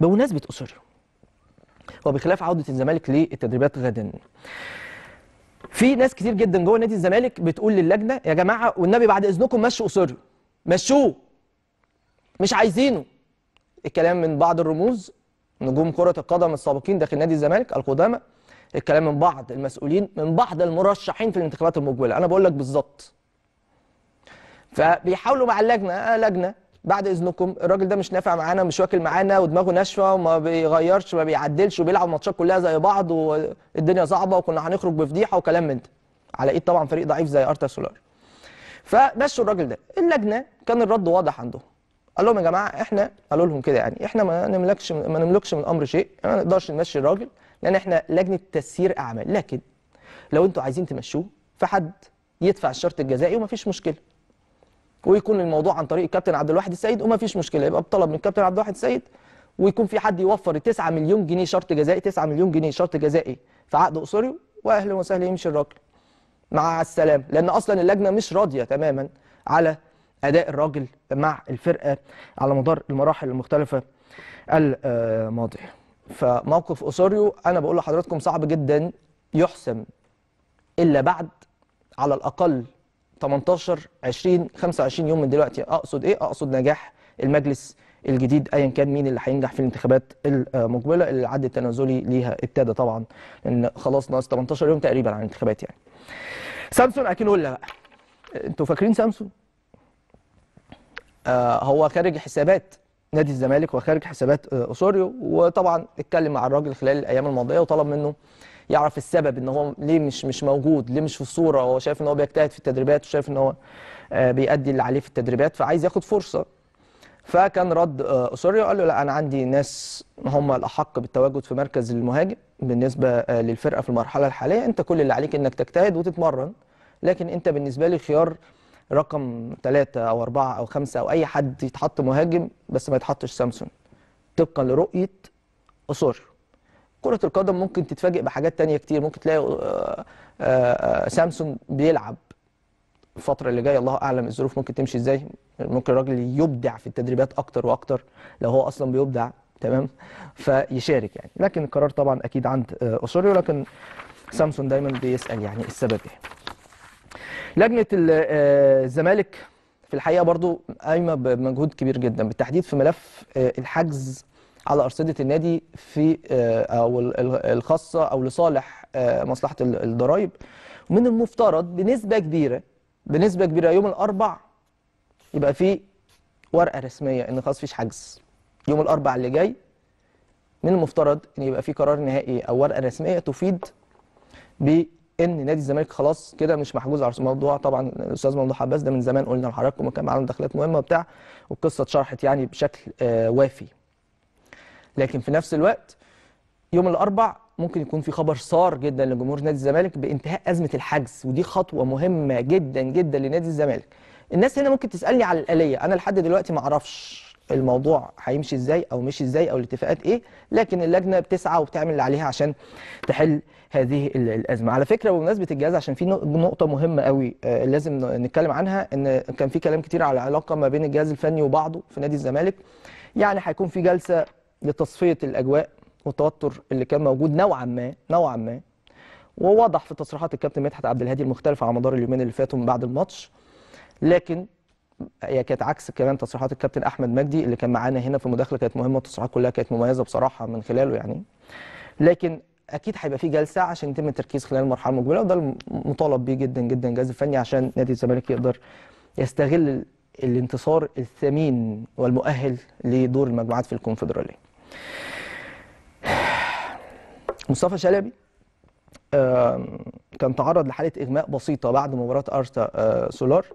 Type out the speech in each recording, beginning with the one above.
بمناسبة أسر وبخلاف عودة الزمالك للتدريبات غدا في ناس كتير جدا جوه نادي الزمالك بتقول للجنة يا جماعة والنبي بعد إذنكم مشوا أسر مشوه مش عايزينه الكلام من بعض الرموز نجوم كرة القدم السابقين داخل نادي الزمالك القدامى الكلام من بعض المسؤولين من بعض المرشحين في الانتخابات المقبلة أنا بقول لك بالظبط فبيحاولوا مع اللجنة آه لجنة بعد اذنكم الراجل ده مش نافع معانا مش واكل معانا ودماغه ناشفه وما بيغيرش ما بيعدلش وبيلعب ماتشات كلها زي بعض والدنيا صعبه وكنا هنخرج بفضيحه وكلام من ده على ايد طبعا فريق ضعيف زي ارتا سولار فمشوا الراجل ده اللجنه كان الرد واضح عندهم قال لهم يا جماعه احنا قالوا لهم كده يعني احنا ما نملكش ما نملكش من الامر شيء يعني ما نقدرش نمشي الراجل لان احنا لجنه تسيير اعمال لكن لو انتوا عايزين تمشوه فحد يدفع الشرط الجزائي ومفيش مشكله ويكون الموضوع عن طريق الكابتن عبد الواحد السيد وما فيش مشكله يبقى بطلب من الكابتن عبد الواحد السيد ويكون في حد يوفر 9 مليون جنيه شرط جزائي 9 مليون جنيه شرط جزائي في عقد اسري واهلا وسهلا يمشي الراجل مع السلامه لان اصلا اللجنه مش راضيه تماما على اداء الراجل مع الفرقه على مدار المراحل المختلفه الماضيه فموقف اسوريو انا بقول لحضراتكم صعب جدا يحسم الا بعد على الاقل 18 20 25 يوم من دلوقتي اقصد ايه اقصد نجاح المجلس الجديد ايا كان مين اللي هينجح في الانتخابات المقبله اللي العد التنازلي ليها ابتدى طبعا لان خلاص ناقص 18 يوم تقريبا عن الانتخابات يعني سامسون اكينولا بقى انتوا فاكرين سامسون آه، هو خارج حسابات نادي الزمالك وخارج حسابات آه، اوسوريو اسوريو وطبعا اتكلم مع الراجل خلال الايام الماضيه وطلب منه يعرف السبب ان هو ليه مش مش موجود ليه مش في الصوره هو شايف ان هو بيجتهد في التدريبات وشايف ان هو آه، بيأدي اللي عليه في التدريبات فعايز ياخد فرصه فكان رد اسوريو آه، قال له لا انا عندي ناس هم الاحق بالتواجد في مركز المهاجم بالنسبه آه، للفرقه في المرحله الحاليه انت كل اللي عليك انك تجتهد وتتمرن لكن انت بالنسبه لي خيار رقم ثلاثة أو أربعة أو خمسة أو أي حد يتحط مهاجم بس ما يتحطش سامسون طبقا لرؤية أسوريو كرة القدم ممكن تتفاجئ بحاجات تانية كتير ممكن تلاقي آه، آه، آه، سامسونج بيلعب الفترة اللي جاية الله أعلم الظروف ممكن تمشي إزاي ممكن الراجل يبدع في التدريبات أكتر وأكتر لو هو أصلا بيبدع تمام فيشارك يعني لكن القرار طبعا أكيد عند أسوريو لكن سامسونج دايما بيسأل يعني السبب إيه لجنة الزمالك في الحقيقة برضو قايمة بمجهود كبير جدا بالتحديد في ملف الحجز على ارصده النادي في آه، او الخاصه او لصالح آه، مصلحه الضرائب ومن المفترض بنسبه كبيره بنسبه كبيره يوم الاربع يبقى في ورقه رسميه ان خلاص فيش حجز يوم الاربع اللي جاي من المفترض ان يبقى في قرار نهائي او ورقه رسميه تفيد بان نادي الزمالك خلاص كده مش محجوز على الموضوع طبعا الاستاذ ممدوح عباس ده من زمان قلنا لحضراتكم وكان معانا مداخلات مهمه وبتاع والقصه اتشرحت يعني بشكل آه وافي لكن في نفس الوقت يوم الاربع ممكن يكون في خبر صار جدا لجمهور نادي الزمالك بانتهاء ازمه الحجز ودي خطوه مهمه جدا جدا لنادي الزمالك الناس هنا ممكن تسالني على الاليه انا لحد دلوقتي ما اعرفش الموضوع هيمشي ازاي او مشي ازاي او الاتفاقات ايه لكن اللجنه بتسعى وبتعمل اللي عليها عشان تحل هذه الازمه على فكره بمناسبه الجهاز عشان في نقطه مهمه قوي آه، لازم نتكلم عنها ان كان في كلام كتير على العلاقه ما بين الجهاز الفني وبعضه في نادي الزمالك يعني هيكون في جلسه لتصفيه الاجواء والتوتر اللي كان موجود نوعا ما نوعا ما ووضح في تصريحات الكابتن مدحت عبد الهادي المختلفه على مدار اليومين اللي فاتوا من بعد الماتش لكن هي كانت عكس كمان تصريحات الكابتن احمد مجدي اللي كان معانا هنا في المداخله كانت مهمه التصريحات كلها كانت مميزه بصراحه من خلاله يعني لكن اكيد هيبقى في جلسه عشان يتم التركيز خلال المرحله المقبله وده المطالب بيه جدا جدا الجهاز الفني عشان نادي الزمالك يقدر يستغل الانتصار الثمين والمؤهل لدور المجموعات في الكونفدراليه مصطفى شلبي كان تعرض لحاله اغماء بسيطه بعد مباراه ارتا آه، سولار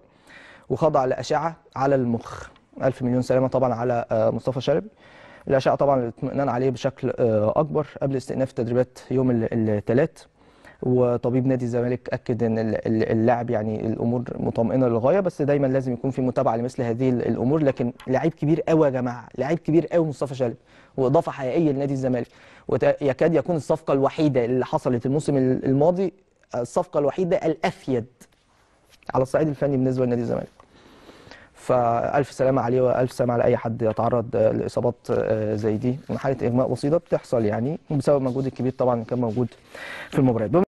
وخضع لاشعه على المخ ألف مليون سلامه طبعا على آه، مصطفى شلبي الاشعه طبعا الاطمئنان عليه بشكل آه، اكبر قبل استئناف تدريبات يوم الثلاث وطبيب نادي الزمالك اكد ان اللاعب يعني الامور مطمئنه للغايه بس دايما لازم يكون في متابعه لمثل هذه الامور لكن لعيب كبير قوي يا جماعه لعيب كبير قوي مصطفى شلبي واضافه حقيقيه لنادي الزمالك ويكاد يكون الصفقه الوحيده اللي حصلت الموسم الماضي الصفقه الوحيده الافيد على الصعيد الفني بالنسبه لنادي الزمالك فالف سلامه عليه والف سلامه على اي حد يتعرض لاصابات آه، زي دي من حاله اغماء بسيطه بتحصل يعني بسبب المجهود الكبير طبعا كان موجود في المباريات